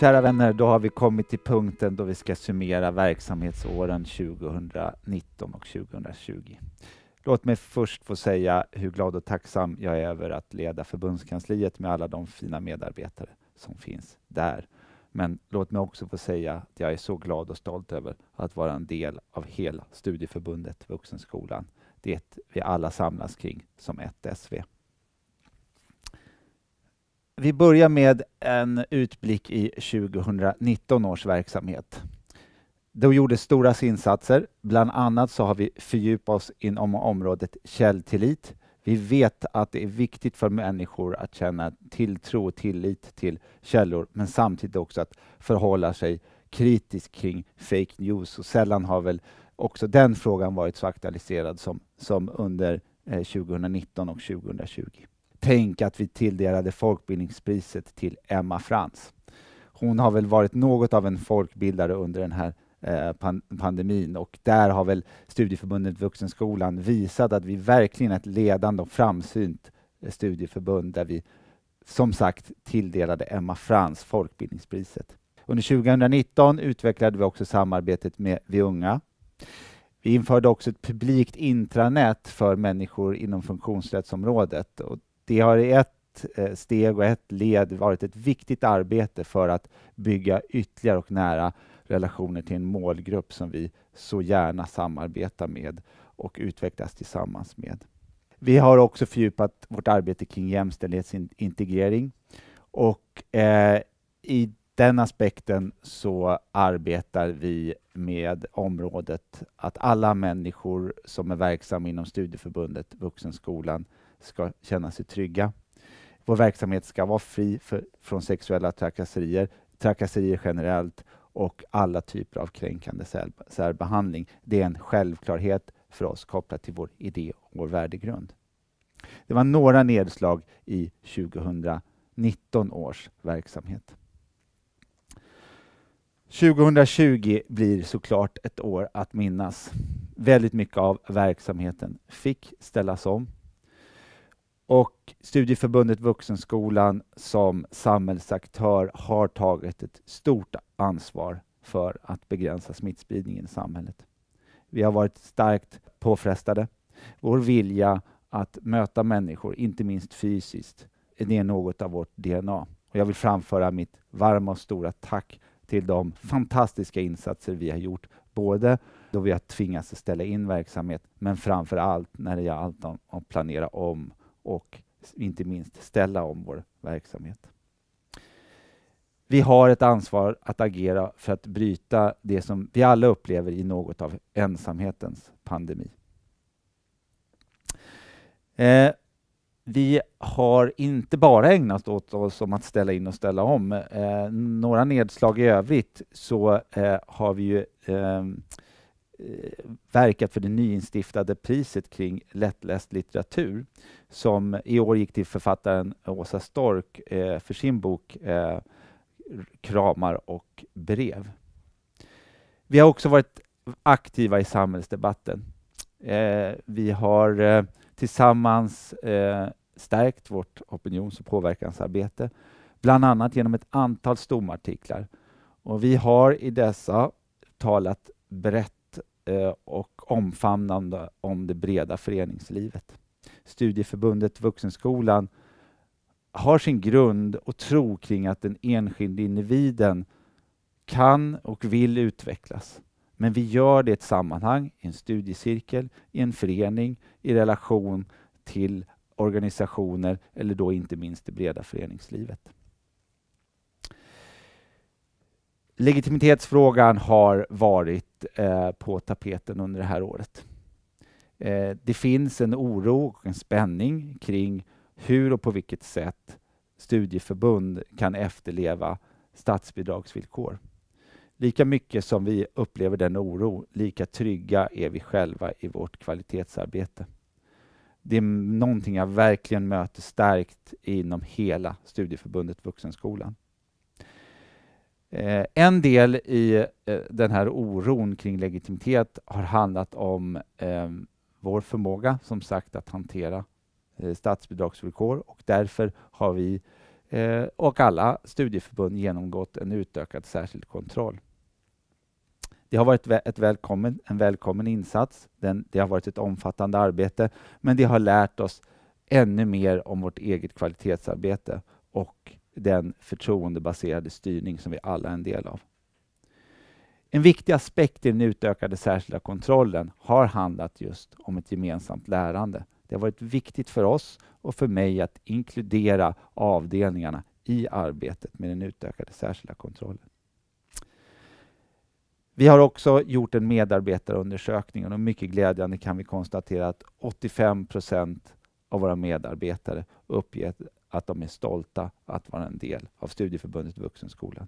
Kära vänner, då har vi kommit till punkten då vi ska summera verksamhetsåren 2019 och 2020. Låt mig först få säga hur glad och tacksam jag är över att leda förbundskansliet med alla de fina medarbetare som finns där. Men låt mig också få säga att jag är så glad och stolt över att vara en del av hela studieförbundet Vuxenskolan, det vi alla samlas kring som ett SV. Vi börjar med en utblick i 2019 års verksamhet. Då gjordes stora insatser. Bland annat så har vi fördjupat oss inom området källtillit. Vi vet att det är viktigt för människor att känna tilltro och tillit till källor, men samtidigt också att förhålla sig kritisk kring fake news. Och sällan har väl också den frågan varit så aktualiserad som, som under eh, 2019 och 2020 tänk att vi tilldelade folkbildningspriset till Emma Frans. Hon har väl varit något av en folkbildare under den här eh, pandemin och där har väl Studieförbundet Vuxenskolan visat att vi verkligen är ett ledande och framsynt eh, studieförbund där vi som sagt tilldelade Emma Frans folkbildningspriset. Under 2019 utvecklade vi också samarbetet med Vi unga. Vi införde också ett publikt intranät för människor inom funktionsrättsområdet. Och det har i ett eh, steg och ett led varit ett viktigt arbete för att bygga ytterligare och nära relationer till en målgrupp som vi så gärna samarbetar med och utvecklas tillsammans med. Vi har också fördjupat vårt arbete kring jämställdhetsintegrering och eh, i den aspekten så arbetar vi med området att alla människor som är verksamma inom studieförbundet Vuxenskolan ska känna sig trygga. Vår verksamhet ska vara fri för, från sexuella trakasserier, trakasserier generellt och alla typer av kränkande sär, särbehandling. Det är en självklarhet för oss kopplat till vår idé och vår värdegrund. Det var några nedslag i 2019 års verksamhet. 2020 blir såklart ett år att minnas. Väldigt mycket av verksamheten fick ställas om och Studieförbundet Vuxenskolan som samhällsaktör har tagit ett stort ansvar för att begränsa smittspridningen i samhället. Vi har varit starkt påfrestade. Vår vilja att möta människor, inte minst fysiskt, är något av vårt DNA. Och jag vill framföra mitt varma och stora tack till de fantastiska insatser vi har gjort, både då vi har tvingats ställa in verksamhet, men framför allt när det gäller allt att planera om och inte minst ställa om vår verksamhet. Vi har ett ansvar att agera för att bryta det som vi alla upplever i något av ensamhetens pandemi. Eh, vi har inte bara ägnat åt oss om att ställa in och ställa om. Eh, några nedslag i övrigt så eh, har vi ju ehm, Eh, verkat för det nyinstiftade priset kring lättläst litteratur som i år gick till författaren Åsa Stork eh, för sin bok eh, Kramar och brev. Vi har också varit aktiva i samhällsdebatten. Eh, vi har eh, tillsammans eh, stärkt vårt opinions och påverkansarbete, bland annat genom ett antal stomartiklar. Och vi har i dessa talat brett Eh, och omfamnande om det breda föreningslivet. Studieförbundet Vuxenskolan har sin grund och tro kring att den enskilde individen kan och vill utvecklas. Men vi gör det i ett sammanhang, i en studiecirkel, i en förening, i relation till organisationer eller då inte minst det breda föreningslivet. legitimitetsfrågan har varit eh, på tapeten under det här året. Eh, det finns en oro och en spänning kring hur och på vilket sätt studieförbund kan efterleva statsbidragsvillkor. Lika mycket som vi upplever den oro, lika trygga är vi själva i vårt kvalitetsarbete. Det är någonting jag verkligen möter starkt inom hela studieförbundet Vuxenskolan. Eh, en del i eh, den här oron kring legitimitet har handlat om eh, vår förmåga, som sagt, att hantera eh, statsbidragsvillkor och därför har vi eh, och alla studieförbund genomgått en utökad särskild kontroll. Det har varit ett välkommen, en välkommen insats. Den, det har varit ett omfattande arbete, men det har lärt oss ännu mer om vårt eget kvalitetsarbete och den förtroendebaserade styrning som vi alla är en del av. En viktig aspekt i den utökade särskilda kontrollen har handlat just om ett gemensamt lärande. Det har varit viktigt för oss och för mig att inkludera avdelningarna i arbetet med den utökade särskilda kontrollen. Vi har också gjort en medarbetarundersökning och mycket glädjande kan vi konstatera att 85 procent av våra medarbetare uppger att de är stolta att vara en del av Studieförbundet Vuxenskolan.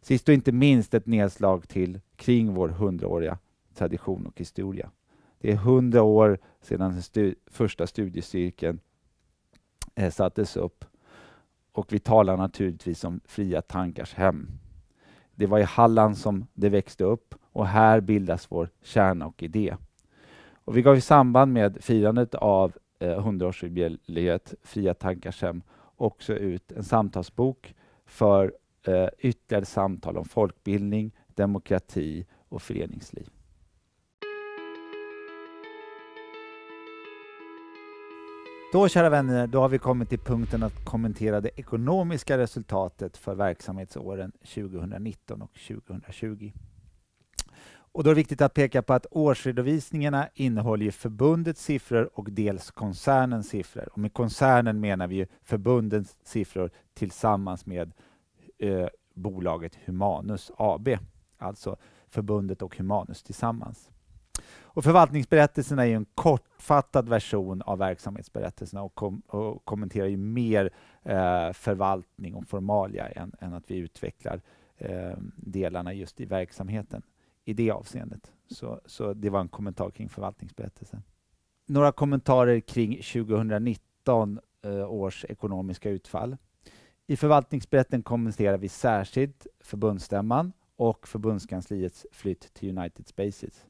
Sist och inte minst ett nedslag till kring vår hundraåriga tradition och historia. Det är hundra år sedan den stu första studiecirkeln eh, sattes upp och vi talar naturligtvis om Fria tankars hem. Det var i Halland som det växte upp och här bildas vår kärna och idé. Och vi gav i samband med firandet av eh, 100-årsjubileet, Fria tankars hem, också ut en samtalsbok för eh, ytterligare samtal om folkbildning, demokrati och föreningsliv. Då, kära vänner, då har vi kommit till punkten att kommentera det ekonomiska resultatet för verksamhetsåren 2019 och 2020. Och då är det viktigt att peka på att årsredovisningarna innehåller förbundets siffror och dels koncernens siffror. Och med koncernen menar vi förbundens siffror tillsammans med eh, bolaget Humanus AB, alltså förbundet och Humanus tillsammans. Och förvaltningsberättelserna är en kortfattad version av verksamhetsberättelserna och, kom, och kommenterar ju mer eh, förvaltning och formalia än, än, att vi utvecklar eh, delarna just i verksamheten i det avseendet. Så, så det var en kommentar kring förvaltningsberättelsen. Några kommentarer kring 2019 eh, års ekonomiska utfall. I förvaltningsberättelsen kommenterar vi särskilt förbundsstämman och förbundskansliets flytt till United Spaces.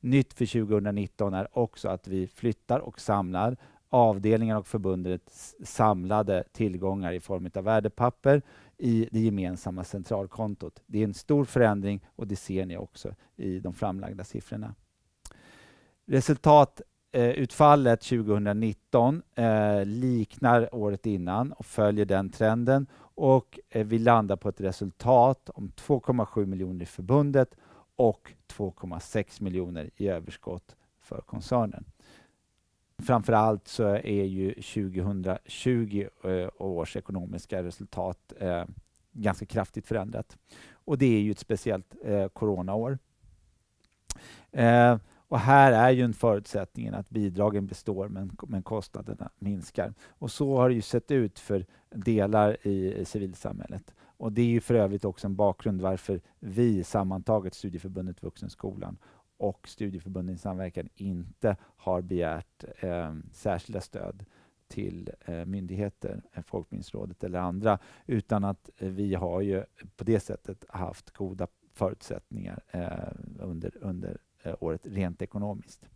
Nytt för 2019 är också att vi flyttar och samlar avdelningar och förbundets samlade tillgångar i form av värdepapper i det gemensamma centralkontot. Det är en stor förändring och det ser ni också i de framlagda siffrorna. Resultatutfallet 2019 eh, eh, liknar året innan och följer den trenden och eh, vi landar på ett resultat om 2,7 miljoner i förbundet och 2,6 miljoner i överskott för koncernen. Framförallt så är ju 2020 eh, års ekonomiska resultat eh, ganska kraftigt förändrat. Och det är ju ett speciellt eh, coronaår. Och här är ju en förutsättning att bidragen består men, kostnaderna minskar. Och så har det ju sett ut för delar i, i civilsamhället. Och det är ju för övrigt också en bakgrund varför vi sammantaget, Studieförbundet Vuxenskolan, och studieförbunden i samverkan inte har begärt eh, särskilda stöd till eh, myndigheter, eh, Folkbildningsrådet eller andra, utan att eh, vi har ju på det sättet haft goda förutsättningar eh, under, under eh, året rent ekonomiskt.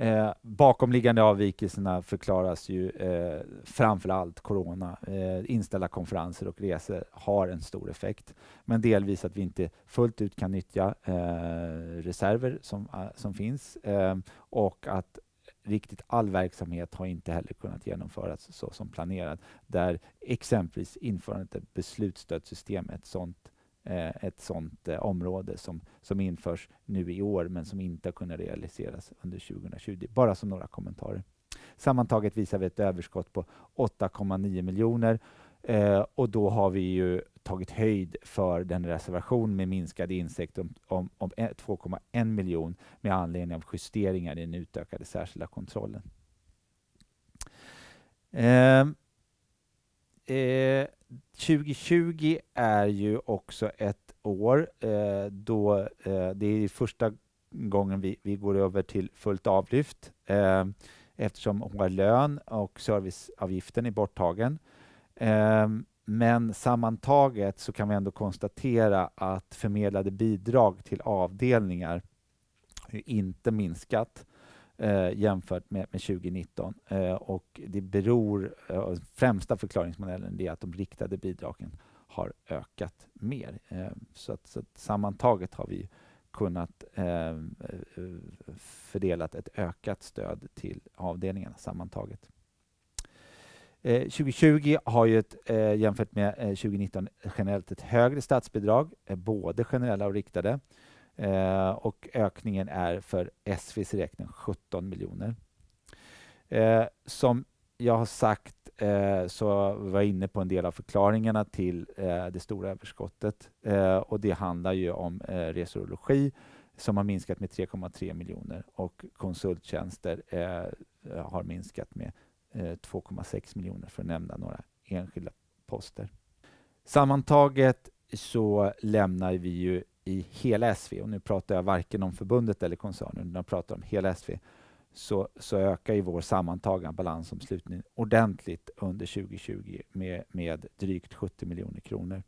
Eh, bakomliggande avvikelserna förklaras ju eh, framför allt corona. Eh, inställda konferenser och resor har en stor effekt, men delvis att vi inte fullt ut kan nyttja eh, reserver som, eh, som finns eh, och att riktigt all verksamhet har inte heller kunnat genomföras så som planerat, där exempelvis införandet av beslutsstödssystem är ett sådant Eh, ett sådant eh, område som, som införs nu i år men som inte har kunnat realiseras under 2020. Bara som några kommentarer. Sammantaget visar vi ett överskott på 8,9 miljoner eh, och då har vi ju tagit höjd för den reservation med minskade insekter om, om, om 2,1 miljon med anledning av justeringar i den utökade särskilda kontrollen. Eh, 2020 eh, är ju också ett år eh, då eh, det är första gången vi, vi går över till fullt avlyft eh, eftersom vår lön och serviceavgiften är borttagen. Eh, men sammantaget så kan vi ändå konstatera att förmedlade bidrag till avdelningar inte minskat eh, jämfört med, med 2019. Eh, och det beror, eh, främsta förklaringsmodellen är att de riktade bidragen har ökat mer. Eh, så att, så, att, sammantaget har vi kunnat eh, fördela ett ökat stöd till avdelningarna sammantaget. 2020 eh, har ju ett, jämfört med 2019 generellt ett högre statsbidrag, både generella och riktade. Eh, och ökningen är för SVs räkning 17 miljoner. Eh, som jag har sagt eh, så var jag inne på en del av förklaringarna till eh, det stora överskottet. Eh, och det handlar ju om eh, resor och logi som har minskat med 3,3 miljoner och konsulttjänster har minskat med 2,6 miljoner för att nämna några enskilda poster. Sammantaget så lämnar vi ju i hela SV, och nu pratar jag varken om förbundet eller koncernen, jag pratar om hela SV, så, så ökar ju vår sammantagna balansomslutning ordentligt under 2020 med, med drygt 70 miljoner kronor.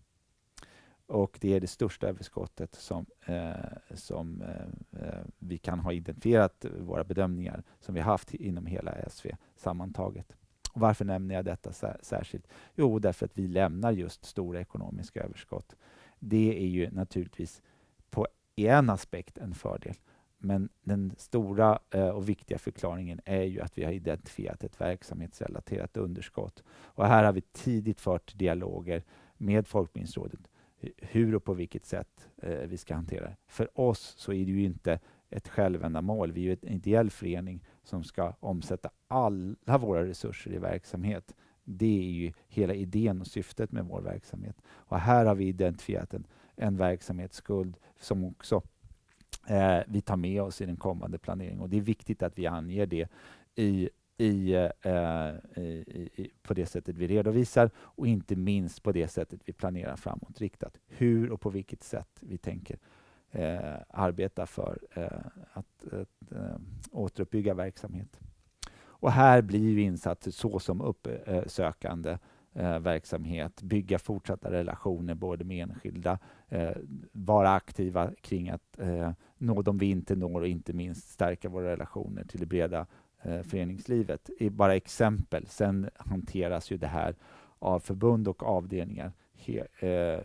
Och det är det största överskottet som, eh, som eh, eh vi kan ha identifierat våra bedömningar som vi haft inom hela SV sammantaget. Och varför nämner jag detta sär särskilt? Jo, därför att vi lämnar just stora ekonomiska överskott det är ju naturligtvis på en aspekt en fördel. Men den stora eh, och viktiga förklaringen är ju att vi har identifierat ett verksamhetsrelaterat underskott. Och här har vi tidigt fört dialoger med Folkbildningsrådet hur och på vilket sätt eh, vi ska hantera det. För oss så är det ju inte ett självändamål. Vi är ju en ideell förening som ska omsätta alla våra resurser i verksamhet. Det är ju hela idén och syftet med vår verksamhet. Och här har vi identifierat en, en verksamhetsskuld som också eh, vi tar med oss i den kommande planeringen. Och det är viktigt att vi anger det i i, eh, i, i, på det sättet vi redovisar och inte minst på det sättet vi planerar framåtriktat. Hur och på vilket sätt vi tänker eh, arbeta för eh, att eh, återuppbygga verksamhet. Och här blir ju insatser såsom uppsökande eh, verksamhet, bygga fortsatta relationer både med enskilda, eh, vara aktiva kring att eh, nå de vi inte når och inte minst stärka våra relationer till det breda eh, föreningslivet. Det är bara exempel. Sen hanteras ju det här av förbund och avdelningar he, eh,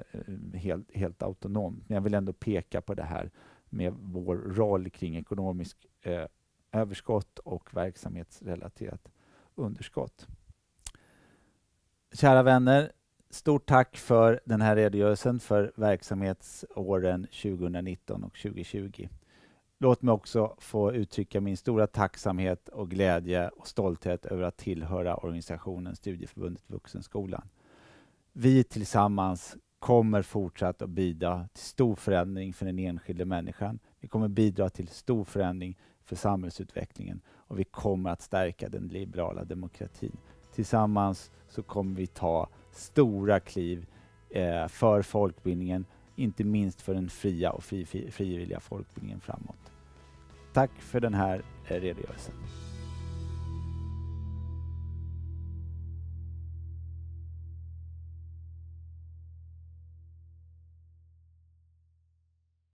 helt, helt autonomt. Men jag vill ändå peka på det här med vår roll kring ekonomisk eh, överskott och verksamhetsrelaterat underskott. Kära vänner, stort tack för den här redogörelsen för verksamhetsåren 2019 och 2020. Låt mig också få uttrycka min stora tacksamhet och glädje och stolthet över att tillhöra organisationen Studieförbundet Vuxenskolan. Vi tillsammans kommer fortsatt att bidra till stor förändring för den enskilde människan. Vi kommer bidra till stor förändring för samhällsutvecklingen och vi kommer att stärka den liberala demokratin. Tillsammans så kommer vi ta stora kliv eh, för folkbildningen, inte minst för den fria och fri, frivilliga folkbildningen framåt. Tack för den här eh, redogörelsen.